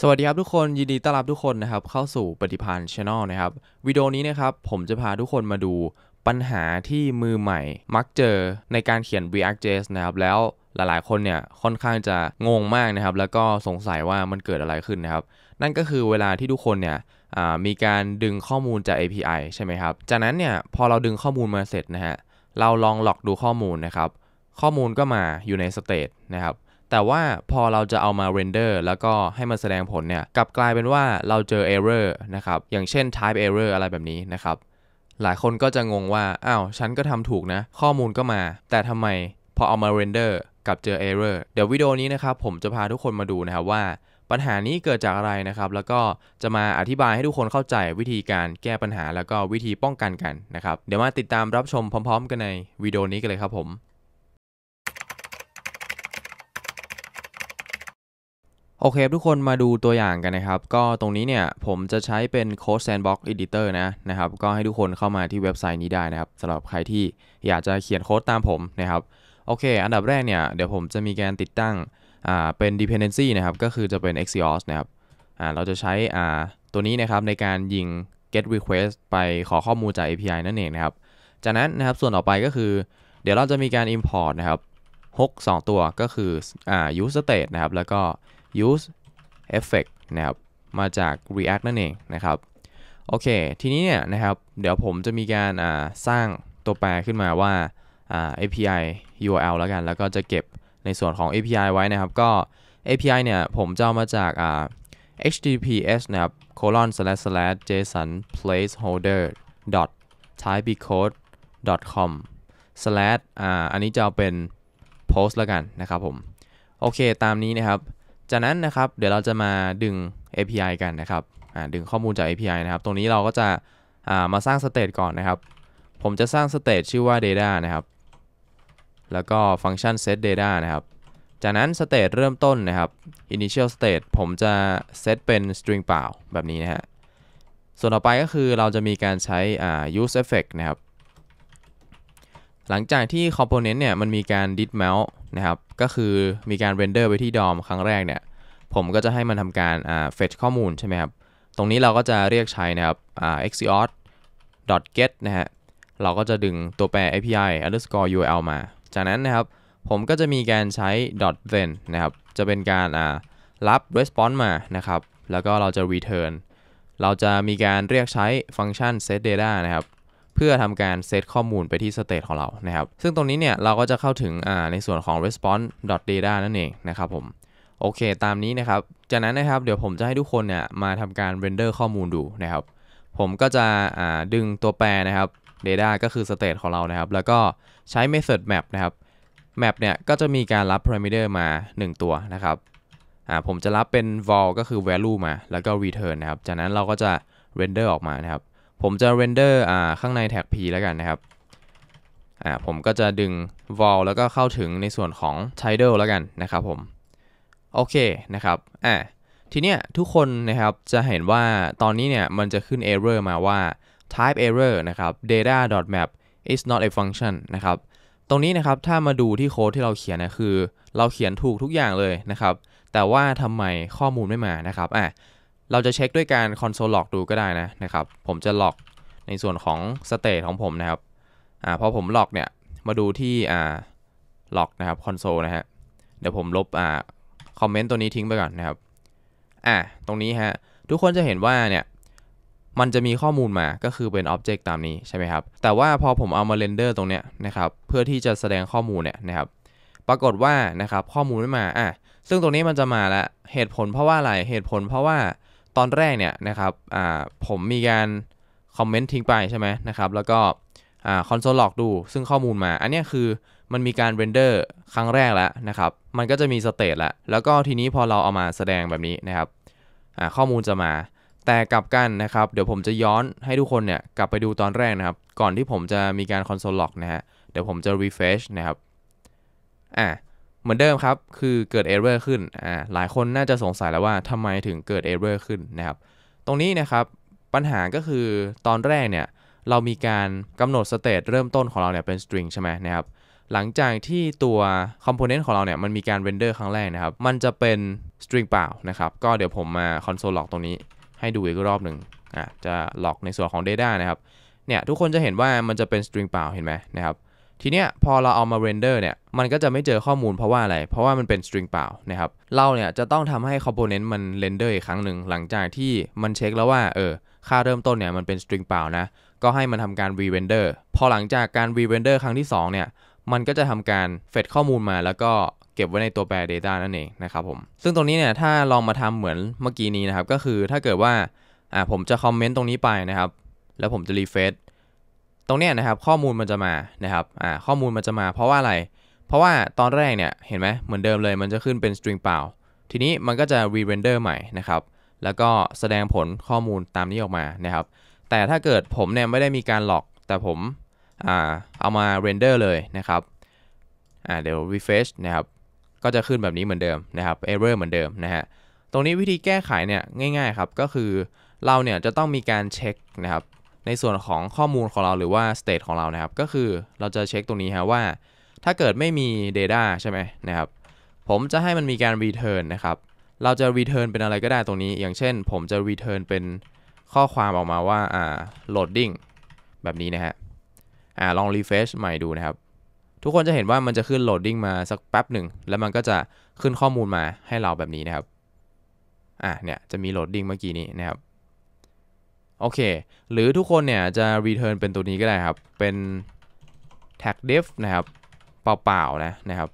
สวัสดีครับทุกคน ยินดีต้อนรับทุกคนนะครับ เข้าสู่ปฏิพันธ์ช ANNEL นะครับวิดีโอนี้นะครับ ผมจะพาทุกคนมาดูปัญหาที่มือใหม่ มักเจอในการเขียน React.js นะครับ แล้วหลายๆคนเนี่ย ค่อนข้างจะงงมากนะครับ แล้วก็สงสัยว่ามันเกิดอะไรขึ้นนะครับ นั่นก็คือเวลาที่ทุกคนเนี่ยมีการดึงข้อมูลจาก API ใช่ไหมครับ จากนั้นเนี่ยพอเราดึงข้อมูลมาเสร็จนะฮะเราลองลลอกดูข้อมูลนะครับ ข้อมูลก็มาอยู่ในสเตตนะครับแต่ว่าพอเราจะเอามาเรนเดอร์แล้วก็ให้มันแสดงผลเนี่ยกลับกลายเป็นว่าเราเจอ error นะครับอย่างเช่น type error อะไรแบบนี้นะครับ หลายคนก็จะงงว่า อ้าว ฉันก็ทำถูกนะ ข้อมูลก็มา แต่ทำไมพอเอามาเรนเดอร์กับเจอ error เดี๋ยววิดีโอนี้นะครับ ผมจะพาทุกคนมาดูนะครับว่า ปัญหานี้เกิดจากอะไรนะครับ แล้วก็จะมาอธิบายให้ทุกคนเข้าใจวิธีการแก้ปัญหาแล้วก็วิธีป้องกันกันนะครับเดี๋ยวมาติดตามรับชมพร้อม ๆ กันในวิดีโอนี้กันเลยครับผมโอเคทุกคนมาดูตัวอย่างกันนะครับ ก็ตรงนี้เนี่ย ผมจะใช้เป็น Code Sandbox Editor นะนะครับ ก็ให้ทุกคนเข้ามาที่เว็บไซต์นี้ได้นะครับสำหรับใครที่อยากจะเขียนโค้ดตามผมนะครับ โอเค อันดับแรกเนี่ย เดี๋ยวผมจะมีการติดตั้งอ่าเป็น dependency นะครับก็คือจะเป็น Axios นะครับอ่าเราจะใช้อ่าตัวนี้นะครับในการยิง get request ไปขอข้อมูลจาก API นั่นเองนะครับจากนั้นนะครับส่วนต่อไปก็คือเดี๋ยวเราจะมีการ import นะครับ hook 2ตัวก็คืออ่า use state นะครับแล้วก็ use effect นะครับ มาจาก React นั่นเองนะครับ โอเค ทีนี้เนี่ยนะครับ เดี๋ยวผมจะมีการสร้างตัวแปรขึ้นมาว่า API URL แล้วกัน แล้วก็จะเก็บในส่วนของ API ไว้นะครับ ก็ API เนี่ยผมจะเอามาจาก https นะครับ colon slash slash json placeholder dot typecode dot com slash อันนี้จะเอาเป็น post แล้วกันนะครับผม โอเค ตามนี้นะครับจากนั้นนะครับ เดี๋ยวเราจะมาดึง API กันนะครับ ดึงข้อมูลจาก API นะครับ ตรงนี้เราก็จะมาสร้างสเตตก่อนนะครับ ผมจะสร้างสเตตชื่อว่า data นะครับ แล้วก็ฟังก์ชัน set data นะครับ จากนั้นสเตตเริ่มต้นนะครับ initial state ผมจะ set เป็น string เปล่าแบบนี้นะฮะส่วนต่อไปก็คือเราจะมีการใช้ use effect นะครับหลังจากที่ component เนี่ยมันมีการ did mount นะครับ ก็คือมีการ render ไปที่ DOM ครั้งแรกเนี่ย ผมก็จะให้มันทำการ fetch ข้อมูลใช่ไหมครับ ตรงนี้เราก็จะเรียกใช้นะครับ a x i o s t get นะฮะ เราก็จะดึงตัวแปร API underscore URL มา จากนั้นนะครับ ผมก็จะมีการใช้ then นะครับ จะเป็นการรับ response มานะครับ แล้วก็เราจะ return เราจะมีการเรียกใช้ฟังก์ชัน set data นะครับเพื่อ ทำการเซตข้อมูลไปที่สเตตของเรา นะครับ ซึ่งตรงนี้เนี่ยเราก็จะเข้าถึงในส่วนของ response data นั่นเองนะครับ ผม โอเค ตามนี้นะครับ จากนั้นนะครับ เดี๋ยวผมจะให้ทุกคนเนี่ยมาทำการเรนเดอร์ข้อมูลดูนะครับ ผมก็จะดึงตัวแปรนะครับ data ก็คือสเตตของเรา นะครับ แล้วก็ใช้ method map นะครับ map เนี่ย ก็จะมีการรับ parameter มา 1 ตัวนะครับผมจะรับเป็น vol ก็คือ value มา แล้วก็ return นะครับ จากนั้นเราก็จะ render ออกมา นะครับผมจะเรนเดอร์ข้างในแท็ก P แล้วกันนะครับ ผมก็จะดึง vol แล้วก็เข้าถึงในส่วนของ title แล้วกันนะครับผม โอเคนะครับ ทีเนี้ยทุกคนนะครับจะเห็นว่าตอนนี้เนี่ยมันจะขึ้น error มาว่า type error นะครับ data.map is not a function นะครับตรงนี้นะครับถ้ามาดูที่โค้ดที่เราเขียนนะคือเราเขียนถูกทุกอย่างเลยนะครับ แต่ว่าทำไมข้อมูลไม่มานะครับอ่ะเราจะเช็คด้วยการคอนโซลล็อกดูก็ได้นะนะครับ ผมจะล็อกในส่วนของสเตทของผมนะครับอ่าพอผมล็อกเนี่ยมาดูที่อ่า็อกนะครับคอนโซลนะฮะเดี๋ยวผมลบอ่าคอมเมนต์ตัวนี้ทิ้งไปก่อนนะครับอ่าตรงนี้ฮะทุกคนจะเห็นว่าเนี่ยมันจะมีข้อมูลมาก็คือเป็นอ็อบเจกต์ ตามนี้ใช่ไหมครับแต่ว่าพอผมเอามาเรนเดอร์ตรงเนี้ยนะครับเพื่อที่จะแสดงข้อมูลเนี่ยนะครับ ปรากฏว่านะครับข้อมูลไม่มาอ่ะซึ่งตรงนี้มันจะมาแล้วเหตุผล เพราะว่าอะไรเหตุผลเพราะว่าตอนแรกเนี่ยนะครับผมมีการคอมเมนต์ทิ้งไปใช่ไหมนะครับแล้วก็คอนโซลล็อกดูซึ่งข้อมูลมาอันนี้คือมันมีการเรนเดอร์ครั้งแรกแล้วนะครับ มันก็จะมีสเตตแล้วแล้วก็ทีนี้พอเรา เอามาแสดงแบบนี้นะครับข้อมูลจะมา แต่กลับกันนะครับ เดี๋ยวผมจะย้อนให้ทุกคนเนี่ยกลับไปดูตอนแรกนะครับ ก่อนที่ผมจะมีการคอนโซลล็อกนะฮะเดี๋ยวผมจะรีเฟชนะครับอ่าเหมือนเดิมครับ คือเกิดเอเรอร์ขึ้น อ่า หลายคนน่าจะสงสัยแล้วว่าทำไมถึงเกิดเอเรอร์ขึ้นนะครับ ตรงนี้นะครับ ปัญหาก็คือตอนแรกเนี่ย เรามีการกำหนดสเตตเริ่มต้นของเราเนี่ยเป็นสตริงใช่ไหมนะครับ หลังจากที่ตัวคอมโพเนนต์ของเราเนี่ย มันมีการเรนเดอร์ครั้งแรกนะครับ มันจะเป็นสตริงเปล่านะครับ ก็เดี๋ยวผมมาคอนโซลล็อกตรงนี้ให้ดูอีกรอบหนึ่งอ่ะจะล็อกในส่วนของ Data นะครับ เนี่ยทุกคนจะเห็นว่ามันจะเป็นสตริงเปล่าเห็นไหมนะครับทีเนี้ยพอเราเอามาเรนเดอร์เนี่ยมันก็จะไม่เจอข้อมูลเพราะว่าอะไร เพราะว่ามันเป็นสตริงเปล่านะครับเราเนี่ยจะต้องทำให้คอมโพเนนต์มันเรนเดอร์อีกครั้งหนึ่ง หลังจากที่มันเช็คแล้วว่าเออค่าเริ่มต้นเนี่ยมันเป็นสตริงเปล่านะก็ให้มันทำการรีเรนเดอร์พอหลังจากการรีเรนเดอร์ครั้งที่ 2 เนี่ย มันก็จะทำการเฟดข้อมูลมาแล้วก็เก็บไว้ในตัวแปร Data นั่นเองนะครับผมซึ่งตรงนี้เนี่ยถ้าลองมาทำเหมือนเมื่อกี้นี้นะครับก็คือถ้าเกิดว่าอ่าผมจะคอมเมนต์ตรงนี้ไปนะครับ แล้วผมจะรีเฟซตรงเนี้ยนะครับข้อมูลมันจะมานะครับอ่าข้อมูลมันจะมา เพราะว่าอะไร เพราะว่าตอนแรกเนี่ยเห็นไหมเหมือนเดิมเลยมันจะขึ้นเป็นสตริงเปล่า ทีนี้มันก็จะ re-render ใหม่นะครับ แล้วก็แสดงผลข้อมูลตามนี้ออกมานะครับ แต่ถ้าเกิดผมเนี่ยไม่ได้มีการล็อกแต่ผมอ่าเอามา render เลยนะครับอ่าเดี๋ยว refresh นะครับก็จะขึ้นแบบนี้เหมือนเดิมนะครับ error เหมือนเดิมนะฮะตรงนี้วิธีแก้ไขเนี่ยง่ายๆ ครับก็คือเราเนี่ยจะต้องมีการเช็คนะครับในส่วนของข้อมูลของเราหรือว่า state ของเรานะครับ ก็คือเราจะเช็คตรงนี้ฮะว่าถ้าเกิดไม่มี data ใช่ไหมนะครับ ผมจะให้มันมีการ return นะครับ เราจะ return เป็นอะไรก็ได้ตรงนี้ อย่างเช่น ผมจะ return เป็นข้อความออกมาว่าอ่า loading แบบนี้นะฮะอ่าลอง refresh ใหม่ดูนะครับ ทุกคนจะเห็นว่ามันจะขึ้น loading มาสักแป๊บหนึ่งแล้วมันก็จะขึ้นข้อมูลมาให้เราแบบนี้นะครับอ่ะเนี่ยจะมี loading เมื่อกี้นี้นะครับโอเค หรือทุกคนเนี่ยจะ return เป็นตัวนี้ก็ได้ครับ เป็น tag def นะครับเปล่าๆนะนะครับ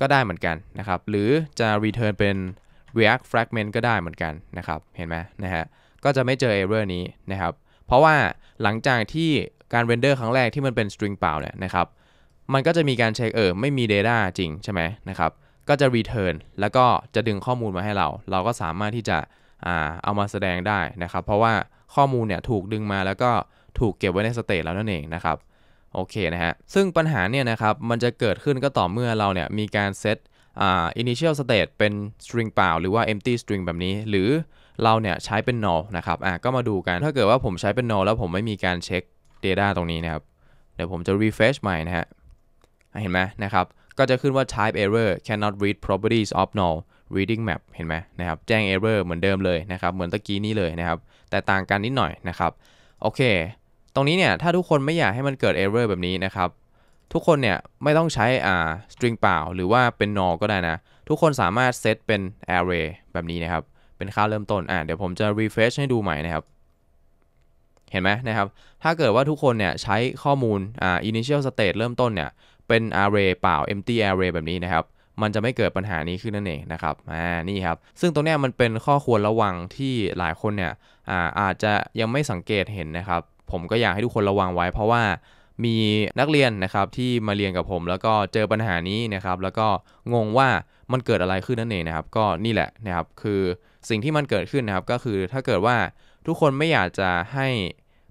ก็ได้เหมือนกันนะครับ หรือจะ return เป็น react fragment ก็ได้เหมือนกันนะครับ เห็นไหมนะฮะ ก็จะไม่เจอ error นี้นะครับ เพราะว่าหลังจากที่การ render ครั้งแรกที่มันเป็น string เปล่าเนี่ยนะครับ มันก็จะมีการเช็คเออไม่มี data จริงใช่ไหมนะครับ ก็จะ return แล้วก็จะดึงข้อมูลมาให้เรา เราก็สามารถที่จะเอามาแสดงได้นะครับ เพราะว่าข้อมูลเนี่ยถูกดึงมาแล้วก็ถูกเก็บไว้ในสเตตแล้วนั่นเองนะครับ โอเคนะฮะซึ่งปัญหาเนี่ยนะครับ มันจะเกิดขึ้นก็ต่อเมื่อเราเนี่ย มีการเซตอ่า initial state เป็น string เปล่าหรือว่า empty string แบบนี้ หรือเราเนี่ยใช้เป็น null นะครับอ่ะก็มาดูกัน ถ้าเกิดว่าผมใช้เป็น null แล้วผมไม่มีการเช็ค data ตรงนี้นะครับเดี๋ยวผมจะ refresh ใหม่นะฮะเห็นไหมนะครับก็จะขึ้นว่า type error cannot read properties of null reading map เห็นไหมนะครับแจ้ง error เหมือนเดิมเลยนะครับ เหมือนตะกี้นี้เลยนะครับ แต่ต่างกันนิดหน่อยนะครับ โอเค ตรงนี้เนี่ยถ้าทุกคนไม่อยากให้มันเกิด error แบบนี้นะครับ ทุกคนเนี่ย ไม่ต้องใช้ อ่า string เปล่าหรือว่าเป็น null ก็ได้นะ ทุกคนสามารถเซตเป็น array แบบนี้นะครับ เป็นค่าเริ่มต้นอ่าเดี๋ยวผมจะ refresh ให้ดูใหม่นะครับเห็นไหมนะครับ ถ้าเกิดว่าทุกคนเนี่ยใช้ข้อมูลอ่า initial state เริ่มต้นเนี่ยเป็น array เปล่า empty array แบบนี้นะครับมันจะไม่เกิดปัญหานี้ขึ้นนั่นเองนะครับอ่านี่ครับ ซึ่งตรงนี้มันเป็นข้อควรระวังที่หลายคนเนี่ยอ่าอาจจะยังไม่สังเกตเห็นนะครับ ผมก็อยากให้ทุกคนระวังไว้ เพราะว่ามีนักเรียนนะครับที่มาเรียนกับผม แล้วก็เจอปัญหานี้นะครับ แล้วก็งงว่ามันเกิดอะไรขึ้นนั่นเองนะครับก็นี่แหละนะครับคือสิ่งที่มันเกิดขึ้นนะครับ ก็คือถ้าเกิดว่าทุกคนไม่อยากจะให้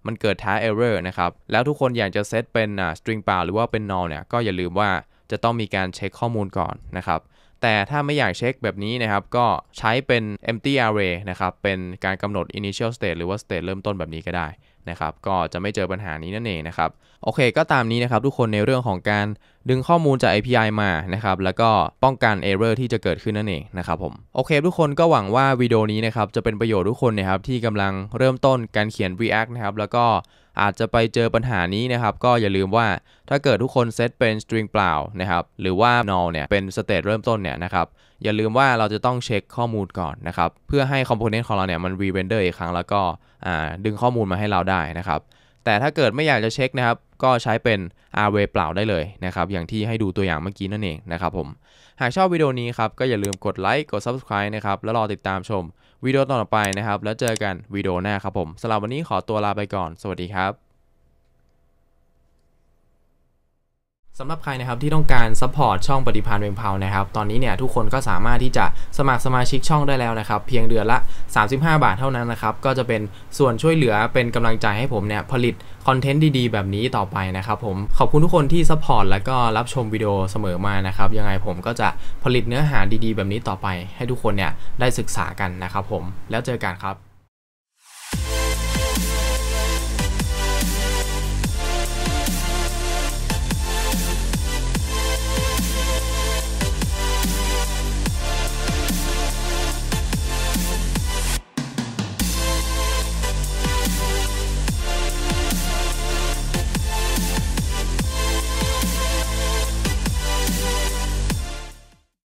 มันเกิด้าเอเรอร์นะครับแล้วทุกคนอยากจะเซตเป็น string เปล่าหรือว่าเป็นนอลเนี่ยก็อย่าลืมว่าจะต้องมีการเช็คข้อมูลก่อนนะครับ แต่ถ้าไม่อยากเช็คแบบนี้นะครับก็ใช้เป็น empty array นะครับเป็นการกำหนด initial state หรือว่า state เริ่มต้นแบบนี้ก็ได้นะครับก็จะไม่เจอปัญหานี้นั่นเองนะครับโอเคก็ตามนี้นะครับทุกคนในเรื่องของการดึงข้อมูลจาก API มานะครับแล้วก็ป้องกัน error ที่จะเกิดขึ้นนั่นเองนะครับผมโอเค ทุกคนก็หวังว่าวิดีโอนี้นะครับจะเป็นประโยชน์ทุกคนนะครับที่กำลังเริ่มต้นการเขียน React นะครับแล้วก็อาจจะไปเจอปัญหานี้นะครับก็อย่าลืมว่าถ้าเกิดทุกคนเซตเป็นสตริงเปล่านะครับ หรือว่า null เนี่ย เป็นสเต e เริ่มต้นเนี่ยนะครับ อย่าลืมว่าเราจะต้องเช็คข้อมูลก่อนนะครับ เพื่อให้คอมโพเนนต์ของเราเนี่ย มันรีเวนเดอร์อีกครั้งแล้วก็ดึงข้อมูลมาให้เราได้นะครับแต่ถ้าเกิดไม่อยากจะเช็คนะครับ ก็ใช้เป็น r w a y เปล่าได้เลยนะครับ อย่างที่ให้ดูตัวอย่างเมื่อกี้นั่นเองนะครับผม หากชอบวิดีโอนี้ครับ ก็อย่าลืมกดไลค์ กด subscribe นะครับ แล้วรอติดตามชมวิดีโอต่อไปนะครับ แล้วเจอกันวิดีโอหน้าครับผมสำหรับวันนี้ขอตัวลาไปก่อน สวัสดีครับสำหรับใครนะครับที่ต้องการซัพพอร์ตช่องปฏิพานเวงเพานะครับตอนนี้เนี่ยทุกคนก็สามารถที่จะสมัครสมาชิกช่องได้แล้วนะครับ เพียงเดือนละ 35 บาทเท่านั้นนะครับก็จะเป็นส่วนช่วยเหลือเป็นกำลังใจให้ผมเนี่ยผลิตคอนเทนต์ดีๆ แบบนี้ต่อไปนะครับผมขอบคุณทุกคนที่ซัพพอร์ตแล้วก็รับชมวิดีโอเสมอมานะครับยังไงผมก็จะผลิตเนื้อหาดีๆ แบบนี้ต่อไป ให้ทุกคนเนี่ยได้ศึกษากันนะครับ ผมแล้วเจอกันครับ